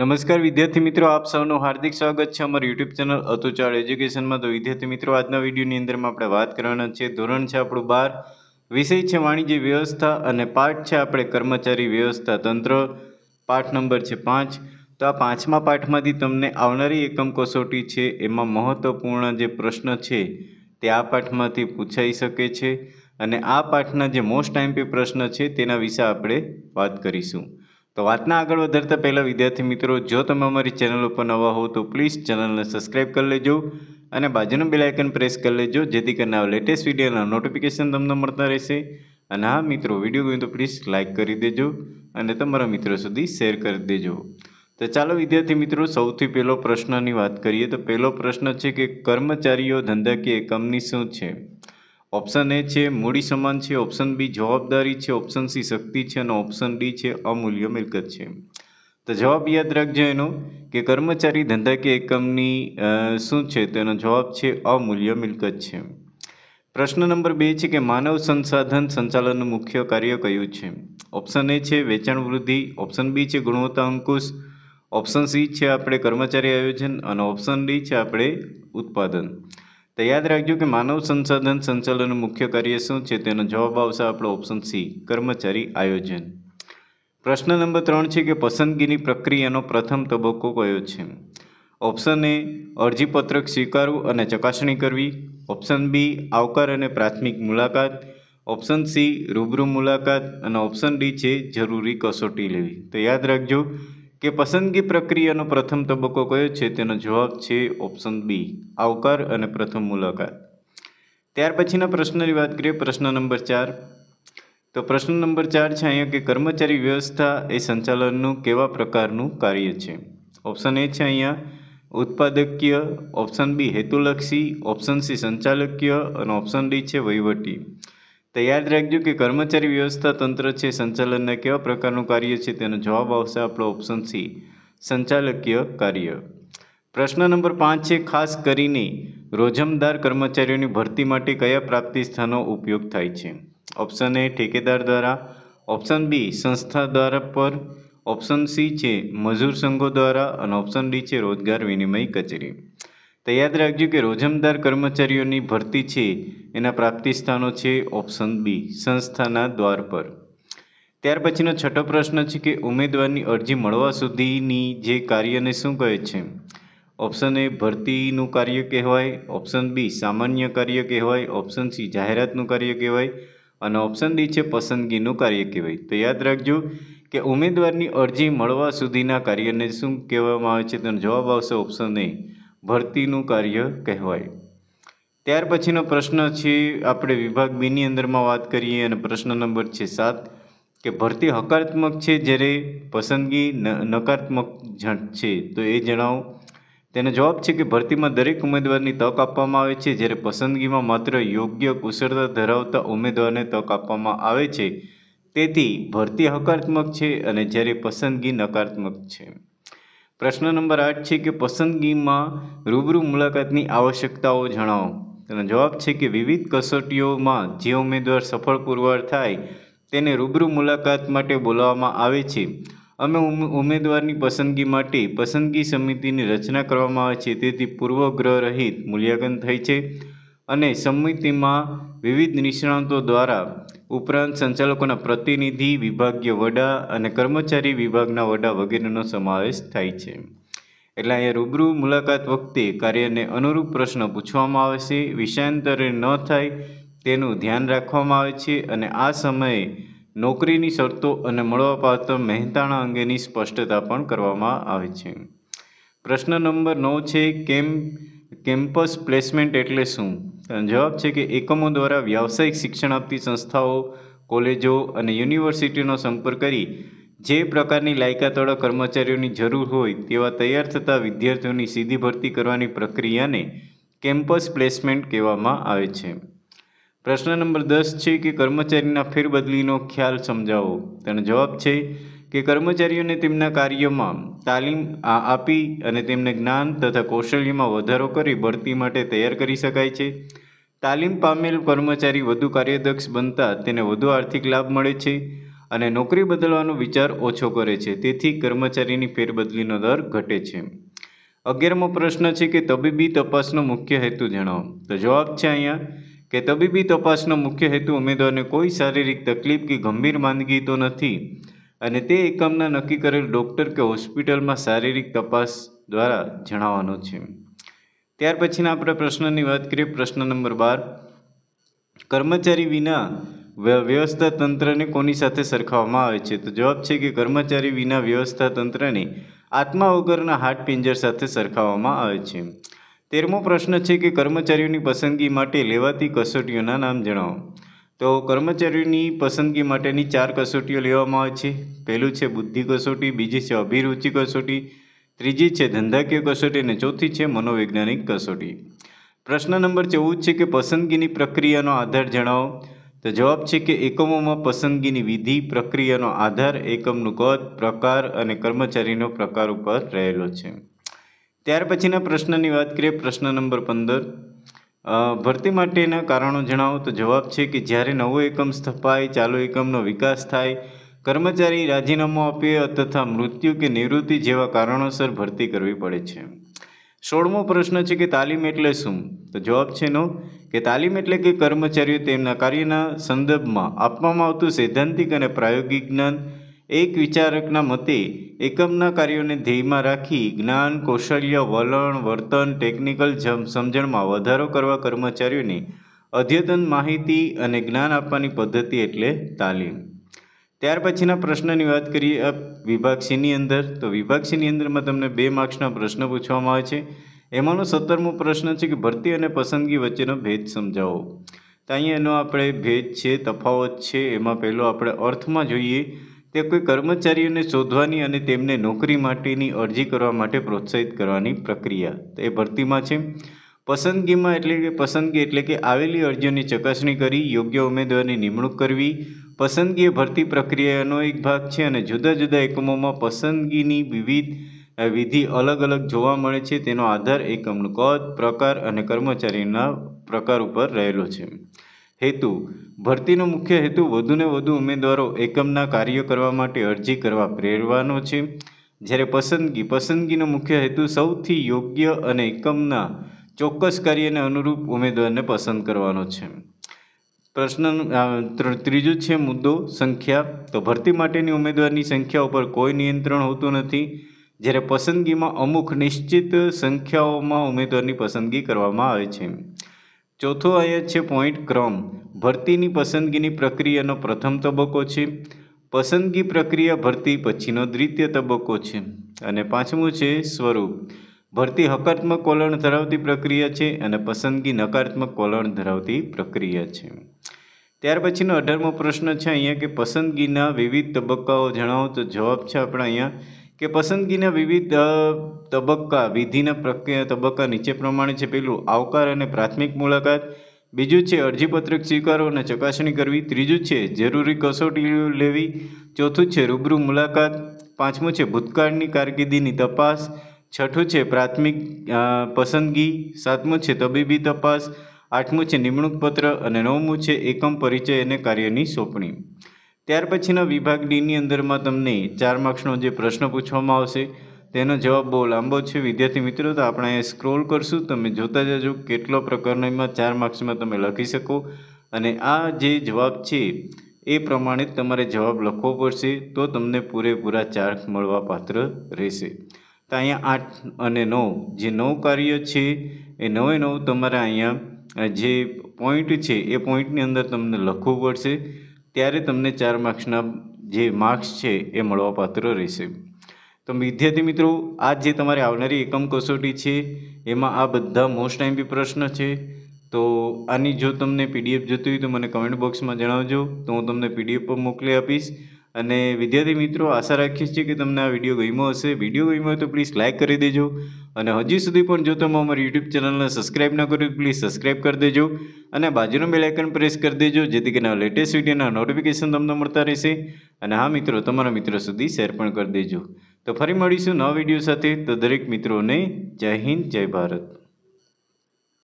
નમસ્કાર વિદ્યાર્થી મિત્રો આપ સૌનું હાર્દિક સ્વાગત છે અમારી યુટ્યુબ ચેનલ અતુચાળ એજ્યુકેશનમાં તો વિદ્યાર્થી મિત્રો આજના વિડીયોની અંદરમાં આપણે વાત કરવાના છે ધોરણ છે આપણું બાર વિષય છે વાણિજ્ય વ્યવસ્થા અને પાઠ છે આપણે કર્મચારી વ્યવસ્થા તંત્ર પાઠ નંબર છે પાંચ તો આ પાંચમા પાઠમાંથી તમને આવનારી એકમ કસોટી છે એમાં મહત્ત્વપૂર્ણ જે પ્રશ્ન છે તે આ પાઠમાંથી પૂછાઈ શકે છે અને આ પાઠના જે મોસ્ટ ટાઈમ ટાઈમપી પ્રશ્ન છે તેના વિશે આપણે વાત કરીશું તો વાતના આગળ વધારતા પહેલાં વિદ્યાર્થી મિત્રો જો તમે અમારી ચેનલ ઉપર નવા હો તો પ્લીઝ ચેનલને સબસ્ક્રાઈબ કરી લેજો અને બાજુનું બેલ પ્રેસ કરી લેજો જેથી કરીને આ લેટેસ્ટ વિડીયોના નોટિફિકેશન તમને મળતા રહેશે અને હા મિત્રો વિડીયો ગમે તો પ્લીઝ લાઇક કરી દેજો અને તમારા મિત્રો સુધી શેર કરી દેજો તો ચાલો વિદ્યાર્થી મિત્રો સૌથી પહેલો પ્રશ્નની વાત કરીએ તો પહેલો પ્રશ્ન છે કે કર્મચારીઓ ધંધાકીય એકમની શું છે ઓપ્શન એ છે મૂડી સમાન છે ઓપ્શન બી જવાબદારી છે ઓપ્શન સી શક્તિ છે અને ઓપ્શન ડી છે અમૂલ્ય મિલકત છે તો જવાબ યાદ રાખજો એનો કે કર્મચારી ધંધા કે એકમની શું છે તેનો જવાબ છે અમૂલ્ય મિલકત છે પ્રશ્ન નંબર બે છે કે માનવ સંસાધન સંચાલનનું મુખ્ય કાર્ય કયું છે ઓપ્શન એ છે વેચાણ વૃદ્ધિ ઓપ્શન બી છે ગુણવત્તા અંકુશ ઓપ્શન સી છે આપણે કર્મચારી આયોજન અને ઓપ્શન ડી છે આપણે ઉત્પાદન તો યાદ રાખજો કે માનવ સંસાધન સંચાલનનું મુખ્ય કાર્ય શું છે તેનો જવાબ આવશે આપણો ઓપ્શન સી કર્મચારી આયોજન પ્રશ્ન નંબર ત્રણ છે કે પસંદગીની પ્રક્રિયાનો પ્રથમ તબક્કો કયો છે ઓપ્શન એ અરજીપત્રક સ્વીકારવું અને ચકાસણી કરવી ઓપ્શન બી આવકાર અને પ્રાથમિક મુલાકાત ઓપ્શન સી રૂબરૂ મુલાકાત અને ઓપ્શન ડી છે જરૂરી કસોટી લેવી તો યાદ રાખજો કે પસંદગી પ્રક્રિયાનો પ્રથમ તબક્કો કયો છે તેનો જવાબ છે ઓપ્શન બી આવકાર અને પ્રથમ મુલાકાત ત્યાર પછીના પ્રશ્નની વાત કરીએ પ્રશ્ન નંબર ચાર તો પ્રશ્ન નંબર ચાર છે અહીંયા કે કર્મચારી વ્યવસ્થા એ સંચાલનનું કેવા પ્રકારનું કાર્ય છે ઓપ્શન એ છે અહીંયા ઉત્પાદકીય ઓપ્શન બી હેતુલક્ષી ઓપ્શન સી સંચાલકીય અને ઓપ્શન ડી છે વહીવટી તો યાદ રાખજો કે કર્મચારી વ્યવસ્થા તંત્ર છે સંચાલનના કેવા પ્રકારનું કાર્ય છે તેનો જવાબ આવશે આપણો ઓપ્શન સી સંચાલકીય કાર્ય પ્રશ્ન નંબર પાંચ છે ખાસ કરીને રોજમદાર કર્મચારીઓની ભરતી માટે કયા પ્રાપ્તિ સ્થાનો ઉપયોગ થાય છે ઓપ્શન એ ઠેકેદાર દ્વારા ઓપ્શન બી સંસ્થા દ્વારા પર ઓપ્શન સી છે મજૂર સંઘો દ્વારા અને ઓપ્શન ડી છે રોજગાર વિનિમય કચેરી તો યાદ રાખજો કે રોજમદાર કર્મચારીઓની ભરતી છે એના પ્રાપ્તિ સ્થાનો છે ઓપ્શન બી સંસ્થાના દ્વાર પર ત્યાર પછીનો છઠ્ઠો પ્રશ્ન છે કે ઉમેદવારની અરજી મળવા સુધીની જે કાર્યને શું કહે છે ઓપ્શન એ ભરતીનું કાર્ય કહેવાય ઓપ્શન બી સામાન્ય કાર્ય કહેવાય ઓપ્શન સી જાહેરાતનું કાર્ય કહેવાય અને ઓપ્શન ડી છે પસંદગીનું કાર્ય કહેવાય તો યાદ રાખજો કે ઉમેદવારની અરજી મળવા સુધીના કાર્યને શું કહેવામાં આવે છે તેનો જવાબ આવશે ઓપ્શન નહીં ભરતીનું કાર્ય કહેવાય ત્યાર પછીનો પ્રશ્ન છે આપણે વિભાગ બીની અંદરમાં વાત કરીએ અને પ્રશ્ન નંબર છે સાત કે ભરતી હકારાત્મક છે જ્યારે પસંદગી નકારાત્મક છે તો એ જણાવો તેનો જવાબ છે કે ભરતીમાં દરેક ઉમેદવારની તક આપવામાં આવે છે જ્યારે પસંદગીમાં માત્ર યોગ્ય કુશળતા ધરાવતા ઉમેદવારને તક આપવામાં આવે છે તેથી ભરતી હકારાત્મક છે અને જ્યારે પસંદગી નકારાત્મક છે પ્રશ્ન નંબર આઠ છે કે પસંદગીમાં રૂબરૂ મુલાકાતની આવશ્યકતાઓ જણાવો તેનો જવાબ છે કે વિવિધ કસોટીઓમાં જે ઉમેદવાર સફળ પુરવાર થાય તેને રૂબરૂ મુલાકાત માટે બોલાવવામાં આવે છે અમે ઉમેદવારની પસંદગી માટે પસંદગી સમિતિની રચના કરવામાં આવે છે તેથી પૂર્વગ્રહ રહિત મૂલ્યાંકન થઈ છે અને સમિતિમાં વિવિધ નિષ્ણાંતો દ્વારા ઉપરાંત સંચાલકોના પ્રતિનિધિ વિભાગીય વડા અને કર્મચારી વિભાગના વડા વગેરેનો સમાવેશ થાય છે એટલે અહીંયા રૂબરૂ મુલાકાત વખતે કાર્યને અનુરૂપ પ્રશ્ન પૂછવામાં આવે છે વિષયાંતરે ન થાય તેનું ધ્યાન રાખવામાં આવે છે અને આ સમયે નોકરીની શરતો અને મળવાપાત્ર મહેતાણા અંગેની સ્પષ્ટતા પણ કરવામાં આવે છે પ્રશ્ન નંબર નવ છે કેમ કેમ્પસ પ્લેસમેન્ટ એટલે શું જવાબ છે કે એકમો દ્વારા વ્યાવસાયિક શિક્ષણ આપતી સંસ્થાઓ કોલેજો અને યુનિવર્સિટીનો સંપર્ક કરી જે પ્રકારની લાયકાતવાળા કર્મચારીઓની જરૂર હોય તેવા તૈયાર થતા વિદ્યાર્થીઓની સીધી ભરતી કરવાની પ્રક્રિયાને કેમ્પસ પ્લેસમેન્ટ કહેવામાં આવે છે પ્રશ્ન નંબર દસ છે કે કર્મચારીના ફેરબદલીનો ખ્યાલ સમજાવો તેનો જવાબ છે કે કર્મચારીઓને તેમના કાર્યોમાં તાલીમ આપી અને તેમને જ્ઞાન તથા કૌશલ્યમાં વધારો કરી બઢતી માટે તૈયાર કરી શકાય છે તાલીમ પામેલ કર્મચારી વધુ કાર્યદક્ષ બનતા તેને વધુ આર્થિક લાભ મળે છે અને નોકરી બદલવાનો વિચાર ઓછો કરે છે તેથી કર્મચારીની ફેરબદલીનો દર ઘટે છે અગિયારમો પ્રશ્ન છે કે તબીબી તપાસનો મુખ્ય હેતુ જણાવો તો જવાબ છે અહીંયા કે તબીબી તપાસનો મુખ્ય હેતુ ઉમેદવારને કોઈ શારીરિક તકલીફ કે ગંભીર માંદગી તો નથી અને તે એકમના નક્કી કરેલ ડૉક્ટર કે હોસ્પિટલમાં શારીરિક તપાસ દ્વારા જણાવવાનો છે ત્યાર પછીના આપણે પ્રશ્નની વાત કરીએ પ્રશ્ન નંબર બાર કર્મચારી વિના વ્યવસ્થા તંત્રને કોની સાથે સરખાવવામાં આવે છે તો જવાબ છે કે કર્મચારી વિના વ્યવસ્થા તંત્રને આત્મા વગરના હાડ પિંજર સાથે સરખાવવામાં આવે છે તેરમો પ્રશ્ન છે કે કર્મચારીઓની પસંદગી માટે લેવાતી કસોટીઓના નામ જણાવો તો કર્મચારીની પસંદગી માટેની ચાર કસોટીઓ લેવામાં આવે છે પહેલું છે બુદ્ધિ કસોટી બીજી છે અભિરુચિ કસોટી ત્રીજી છે ધંધાકીય કસોટી અને ચોથી છે મનોવૈજ્ઞાનિક કસોટી પ્રશ્ન નંબર ચૌદ છે કે પસંદગીની પ્રક્રિયાનો આધાર જણાવો તો જવાબ છે કે એકમોમાં પસંદગીની વિધિ પ્રક્રિયાનો આધાર એકમનું કદ પ્રકાર અને કર્મચારીનો પ્રકાર ઉપર રહેલો છે ત્યાર પછીના પ્રશ્નની વાત કરીએ પ્રશ્ન નંબર પંદર ભરતી માટેના કારણો જણાવો તો જવાબ છે કે જ્યારે નવો એકમ સ્થપાય ચાલુ એકમનો વિકાસ થાય કર્મચારી રાજીનામું આપીએ તથા મૃત્યુ કે નિવૃત્તિ જેવા કારણોસર ભરતી કરવી પડે છે સોળમો પ્રશ્ન છે કે તાલીમ એટલે શું તો જવાબ છે નો કે તાલીમ એટલે કે કર્મચારીઓ તેમના કાર્યના સંદર્ભમાં આપવામાં આવતું સૈદ્ધાંતિક અને પ્રાયોગિક જ્ઞાન એક વિચારકના મતે એકમના કાર્યોને ધ્યેયમાં રાખી જ્ઞાન કૌશલ્ય વલણ વર્તન ટેકનિકલ સમજણમાં વધારો કરવા કર્મચારીઓને અદ્યતન માહિતી અને જ્ઞાન આપવાની પદ્ધતિ એટલે તાલીમ ત્યાર પછીના પ્રશ્નની વાત કરીએ આ વિભાગ સીની અંદર તો વિભાગ સીની અંદરમાં તમને બે માર્ક્સના પ્રશ્ન પૂછવામાં આવે છે એમાંનો સત્તરમો પ્રશ્ન છે કે ભરતી અને પસંદગી વચ્ચેનો ભેદ સમજાવો તો અહીંયા એનો આપણે ભેદ છે તફાવત છે એમાં પહેલો આપણે અર્થમાં જોઈએ તે કોઈ કર્મચારીઓને શોધવાની અને તેમને નોકરી માટેની અરજી કરવા માટે પ્રોત્સાહિત કરવાની પ્રક્રિયા એ ભરતીમાં છે પસંદગીમાં એટલે કે પસંદગી એટલે કે આવેલી અરજીઓની ચકાસણી કરી યોગ્ય ઉમેદવારની નિમણૂક કરવી પસંદગી એ ભરતી પ્રક્રિયાનો એક ભાગ છે અને જુદા જુદા એકમોમાં પસંદગીની વિવિધ વિધિ અલગ અલગ જોવા મળે છે તેનો આધાર એકમનું કદ પ્રકાર અને કર્મચારીના પ્રકાર ઉપર રહેલો છે હેતુ ભરતીનો મુખ્ય હેતુ વધુને વધુ ઉમેદવારો એકમના કાર્યો કરવા માટે અરજી કરવા પ્રેરવાનો છે જ્યારે પસંદગી પસંદગીનો મુખ્ય હેતુ સૌથી યોગ્ય અને એકમના ચોક્કસ કાર્યને અનુરૂપ ઉમેદવારને પસંદ કરવાનો છે પ્રશ્ન ત્રીજો છે મુદ્દો સંખ્યા તો ભરતી માટેની ઉમેદવારની સંખ્યા ઉપર કોઈ નિયંત્રણ હોતું નથી જ્યારે પસંદગીમાં અમુક નિશ્ચિત સંખ્યાઓમાં ઉમેદવારની પસંદગી કરવામાં આવે છે ચોથો અહીંયા છે પોઈન્ટ ક્રમ ભરતીની પસંદગીની પ્રક્રિયાનો પ્રથમ તબક્કો છે પસંદગી પ્રક્રિયા ભરતી પછીનો દ્વિતીય તબક્કો છે અને પાંચમું છે સ્વરૂપ ભરતી હકારાત્મક વલણ ધરાવતી પ્રક્રિયા છે અને પસંદગી નકારાત્મક વલણ ધરાવતી પ્રક્રિયા છે ત્યાર પછીનો અઢારમો પ્રશ્ન છે અહીંયા કે પસંદગીના વિવિધ તબક્કાઓ જણાવો તો જવાબ છે આપણા અહીંયા કે પસંદગીના વિવિધ તબક્કા વિધિના પ્રક્રિયા તબક્કા નીચે પ્રમાણે છે પેલું આવકાર અને પ્રાથમિક મુલાકાત બીજું છે અરજીપત્રક સ્વીકારો અને ચકાસણી કરવી ત્રીજું છે જરૂરી કસોટીઓ લેવી ચોથું છે રૂબરૂ મુલાકાત પાંચમું છે ભૂતકાળની કારકિર્દીની તપાસ છઠ્ઠું છે પ્રાથમિક પસંદગી સાતમું છે તબીબી તપાસ આઠમું છે નિમણૂક પત્ર અને નવમું છે એકમ પરિચય અને કાર્યની સોંપણી ત્યાર પછીના વિભાગ ડીની અંદરમાં તમને ચાર માર્ક્સનો જે પ્રશ્ન પૂછવામાં આવશે તેનો જવાબ બહુ લાંબો છે વિદ્યાર્થી મિત્રો તો આપણે અહીંયા સ્ક્રોલ કરશું તમે જોતા જજો કેટલો પ્રકારનામાં ચાર માર્ક્સમાં તમે લખી શકો અને આ જે જવાબ છે એ પ્રમાણે તમારે જવાબ લખવો પડશે તો તમને પૂરેપૂરા ચાર મળવા પાત્ર રહેશે તો અહીંયા આઠ અને નવ જે નવ કાર્ય છે એ નવે નવ તમારે અહીંયા જે પોઈન્ટ છે એ પોઈન્ટની અંદર તમને લખવું પડશે ત્યારે તમને ચાર માર્ક્સના જે માર્ક્સ છે એ મળવાપાત્ર રહેશે તો વિદ્યાર્થી મિત્રો આ જે તમારે આવનારી એકમ કસોટી છે એમાં આ બધા મોસ્ટ ટાઈમ બી પ્રશ્ન છે તો આની જો તમને પીડીએફ જોતી હોય તો મને કમેન્ટ બોક્સમાં જણાવજો તો હું તમને પીડીએફ પર મોકલી આપીશ અને વિદ્યાર્થી મિત્રો આશા રાખીએ છીએ કે તમને આ વિડીયો ગમ્યો હશે વિડીયો ગમ્યો હોય તો પ્લીઝ લાઇક કરી દેજો અને હજી સુધી પણ જો તમે અમારી યુટ્યુબ ચેનલને સબસ્ક્રાઇબ ન કર્યું પ્લીઝ સબસ્ક્રાઇબ કરી દેજો અને બાજુનું બેલાઇકન પ્રેસ કરી દેજો જેથી કરીને લેટેસ્ટ વિડીયોના નોટિફિકેશન તમને મળતા રહેશે અને હા મિત્રો તમારા મિત્રો સુધી શેર પણ કરી દેજો તો ફરી મળીશું નવા વિડીયો સાથે તો દરેક મિત્રોને જય હિન્દ જય ભારત